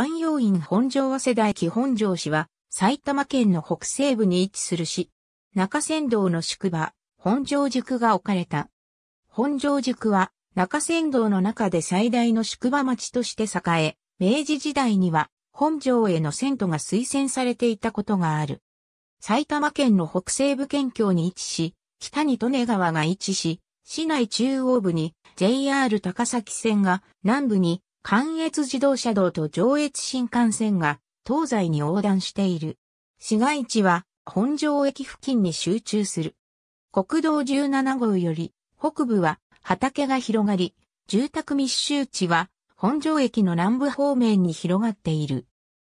安養院本庄和世代基本庄市は埼玉県の北西部に位置する市。中山道の宿場、本庄宿が置かれた。本庄宿は中山道の中で最大の宿場町として栄え、明治時代には本庄への遷都が推薦されていたことがある。埼玉県の北西部県境に位置し、北に利根川が位置し、市内中央部に JR 高崎線が、南部に関越自動車道と上越新幹線が東西に横断している。市街地は本庄駅付近に集中する。国道17号より北部は畑が広がり、住宅密集地は本庄駅の南部方面に広がっている。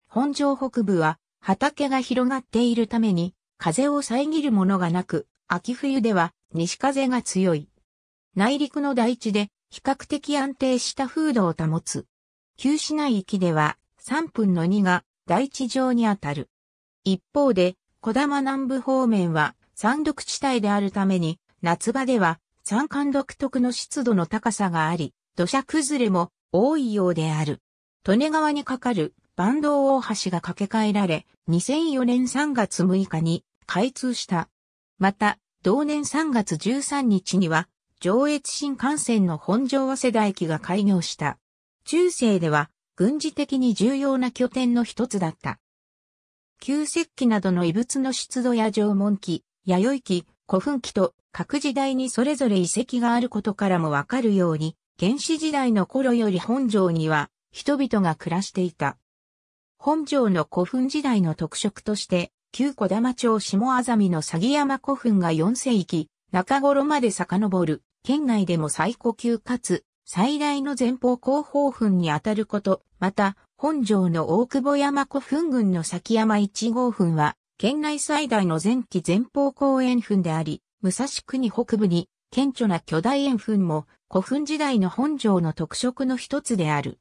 本庄北部は畑が広がっているために風を遮るものがなく、秋冬では西風が強い。内陸の大地で比較的安定した風土を保つ。旧市内域では3分の2が大地上にあたる。一方で、小玉南部方面は山陸地帯であるために、夏場では山間独特の湿度の高さがあり、土砂崩れも多いようである。利根川に架かる坂東大橋が架け替えられ、2004年3月6日に開通した。また、同年3月13日には、上越新幹線の本庄早稲田駅が開業した。中世では軍事的に重要な拠点の一つだった。旧石器などの遺物の出土や縄文器、弥生機、古墳期と各時代にそれぞれ遺跡があることからもわかるように、原始時代の頃より本庄には人々が暮らしていた。本庄の古墳時代の特色として、旧小玉町下あざみの鷺山古墳が4世紀、中頃まで遡る県内でも最古級かつ最大の前方後方墳にあたること、また、本城の大久保山古墳群の崎山一号墳は、県内最大の前期前方後円墳であり、武蔵国北部に、顕著な巨大円墳も、古墳時代の本城の特色の一つである。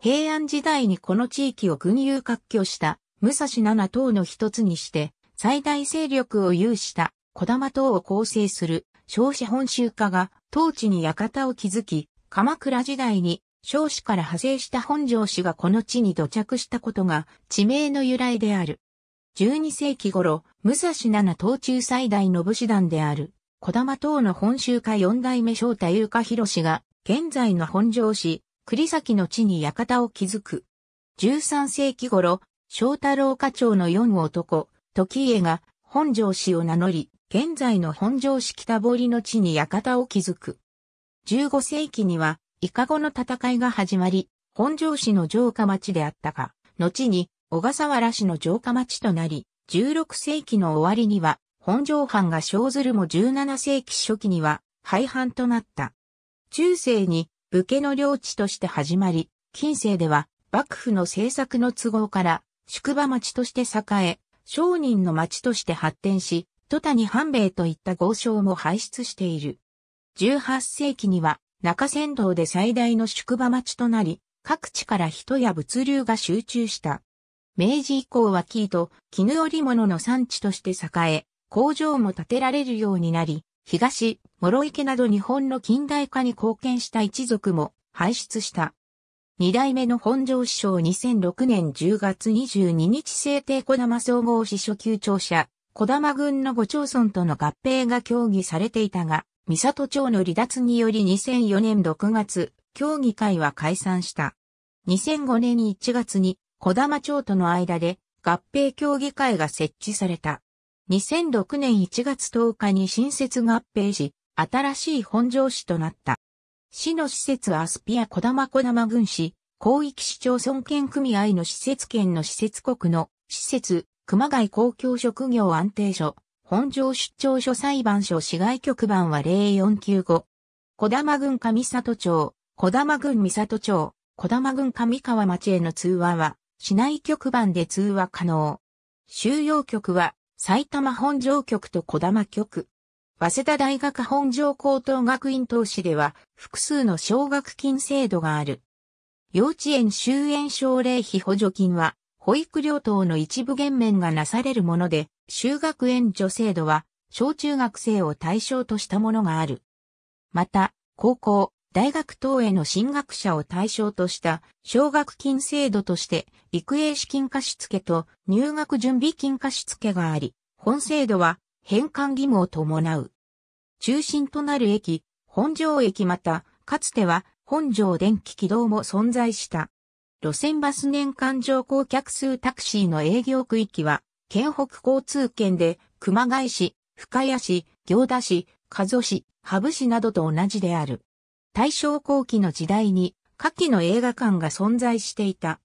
平安時代にこの地域を軍友割拠した、武蔵七島の一つにして、最大勢力を有した小玉島を構成する少子本州家が当地に館を築き、鎌倉時代に少子から派生した本庄氏がこの地に土着したことが地名の由来である。12世紀頃、武蔵七東中最大の武士団である、小玉党の本州家四代目正太優香博氏が、現在の本庄氏、栗崎の地に館を築く。13世紀頃、正太郎家長の四男、時家が本庄氏を名乗り、現在の本庄市北堀の地に館を築く。15世紀には、イカゴの戦いが始まり、本庄市の城下町であったが、後に小笠原市の城下町となり、16世紀の終わりには、本庄藩が生ずるも17世紀初期には、廃藩となった。中世に武家の領地として始まり、近世では幕府の政策の都合から宿場町として栄え、商人の町として発展し、戸谷半兵衛といった豪商も輩出している。18世紀には中山道で最大の宿場町となり、各地から人や物流が集中した。明治以降は生と絹織物の産地として栄え、工場も建てられるようになり、東、諸池など日本の近代化に貢献した一族も輩出した。二代目の本庄師匠2006年10月22日制定小玉総合支所級庁舎、小玉郡の5町村との合併が協議されていたが、三里町の離脱により2004年6月、協議会は解散した。2005年1月に小玉町との間で合併協議会が設置された。2006年1月10日に新設合併し、新しい本庄市となった。市の施設はアスピア小玉小玉郡市、広域市町村県組合の施設県の施設国の施設、熊谷公共職業安定所、本庄出張所裁判所市外局番は0495。小玉郡上里町、小玉郡三里町、小玉郡上川町への通話は、市内局番で通話可能。収容局は、埼玉本庄局と小玉局。早稲田大学本庄高等学院投資では複数の奨学金制度がある。幼稚園終園奨励費補助金は保育料等の一部減免がなされるもので、修学援助制度は、小中学生を対象としたものがある。また、高校、大学等への進学者を対象とした奨学金制度として、育英資金貸付と入学準備金貸付があり、本制度は返還義務を伴う。中心となる駅、本庄駅また、かつては本庄電気軌道も存在した。路線バス年間乗降客数タクシーの営業区域は、県北交通圏で、熊谷市、深谷市、行田市、加須市、羽生市などと同じである。大正後期の時代に、下記の映画館が存在していた。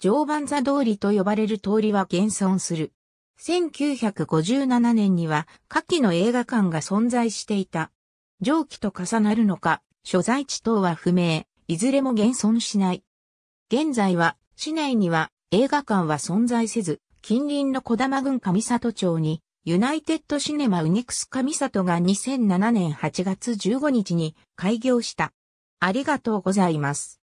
常磐座通りと呼ばれる通りは現存する。1957年には下記の映画館が存在していた。上記と重なるのか、所在地等は不明、いずれも現存しない。現在は、市内には映画館は存在せず、近隣の小玉郡上里町に、ユナイテッドシネマウニクス上里が2007年8月15日に開業した。ありがとうございます。